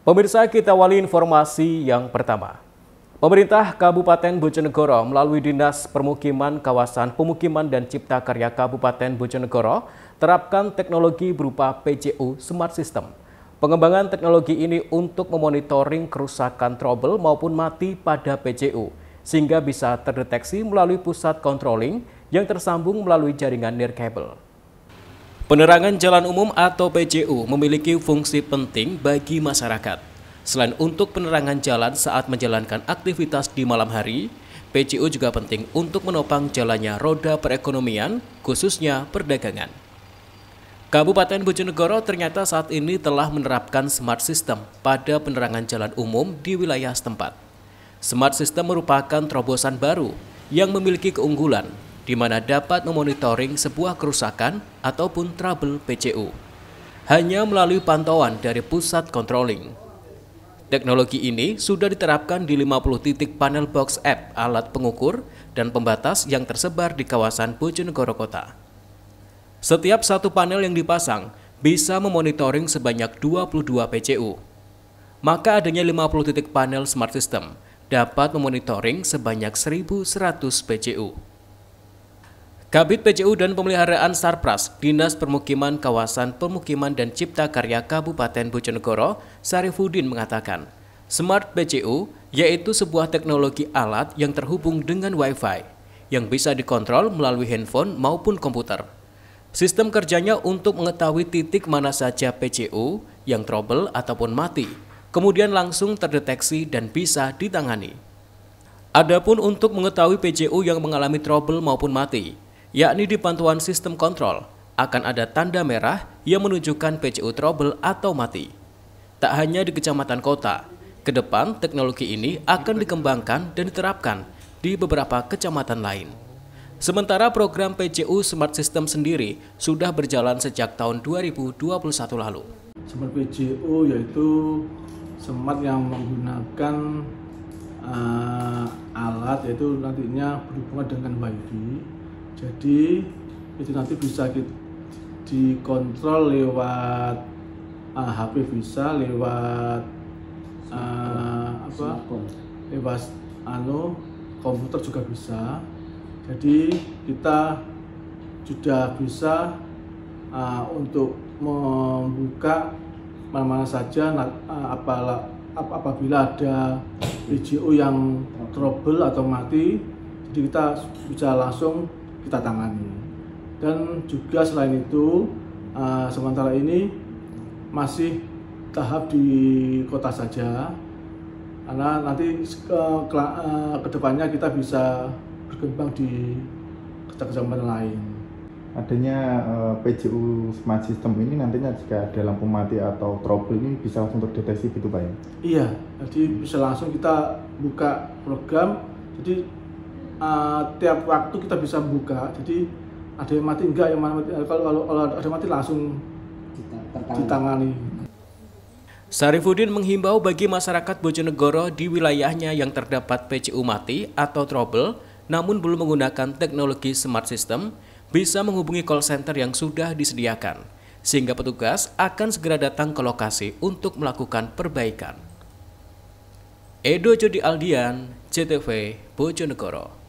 Pemirsa kita wali informasi yang pertama. Pemerintah Kabupaten Bojonegoro melalui Dinas Permukiman Kawasan Pemukiman dan Cipta Karya Kabupaten Bojonegoro terapkan teknologi berupa PJU Smart System. Pengembangan teknologi ini untuk memonitoring kerusakan trouble maupun mati pada PJU sehingga bisa terdeteksi melalui pusat controlling yang tersambung melalui jaringan near cable. Penerangan jalan umum atau PJU memiliki fungsi penting bagi masyarakat. Selain untuk penerangan jalan saat menjalankan aktivitas di malam hari, PJU juga penting untuk menopang jalannya roda perekonomian, khususnya perdagangan. Kabupaten Bojonegoro ternyata saat ini telah menerapkan smart system pada penerangan jalan umum di wilayah setempat. Smart system merupakan terobosan baru yang memiliki keunggulan di mana dapat memonitoring sebuah kerusakan ataupun trouble PCU. Hanya melalui pantauan dari pusat controlling. Teknologi ini sudah diterapkan di 50 titik panel box app alat pengukur dan pembatas yang tersebar di kawasan Bojonegoro Kota. Setiap satu panel yang dipasang bisa memonitoring sebanyak 22 PCU. Maka adanya 50 titik panel smart system dapat memonitoring sebanyak 1.100 PCU. Kabit PJU dan Pemeliharaan Sarpras, Dinas Permukiman Kawasan Permukiman dan Cipta Karya Kabupaten Bojonegoro, Sarifudin mengatakan, Smart PJU yaitu sebuah teknologi alat yang terhubung dengan Wi-Fi yang bisa dikontrol melalui handphone maupun komputer. Sistem kerjanya untuk mengetahui titik mana saja PJU yang trouble ataupun mati, kemudian langsung terdeteksi dan bisa ditangani. Adapun untuk mengetahui PJU yang mengalami trouble maupun mati, yakni di pantauan sistem kontrol, akan ada tanda merah yang menunjukkan PCU trouble atau mati. Tak hanya di kecamatan kota, ke depan teknologi ini akan dikembangkan dan diterapkan di beberapa kecamatan lain. Sementara program PCU Smart System sendiri sudah berjalan sejak tahun 2021 lalu. Smart PCU yaitu smart yang menggunakan uh, alat yaitu nantinya berhubungan dengan WiFi jadi itu nanti bisa dikontrol lewat uh, ah, HP bisa lewat uh, apa lewat anu komputer juga bisa jadi kita sudah bisa uh, untuk membuka mana-mana saja uh, nah, apala, apabila ada BGU yang trouble atau mati jadi kita bisa langsung kita tangani. Dan juga selain itu, uh, sementara ini masih tahap di kota saja, karena nanti ke, ke, uh, eh, kedepannya kita bisa berkembang di kecamatan lain. Adanya uh, eh, PJU Smart System ini nantinya jika ada lampu mati atau trouble ini bisa langsung terdeteksi gitu Pak ya? Iya, jadi bisa langsung kita buka program, jadi uh, tiap waktu kita bisa buka jadi ada yang mati enggak yang mati eh, kalau kalau, kalau ada yang mati langsung ditangani. ditangani. Sarifudin menghimbau bagi masyarakat Bojonegoro di wilayahnya yang terdapat PCU mati atau trouble namun belum menggunakan teknologi smart system bisa menghubungi call center yang sudah disediakan sehingga petugas akan segera datang ke lokasi untuk melakukan perbaikan. Edo Jodi Aldian, CTV Bojonegoro.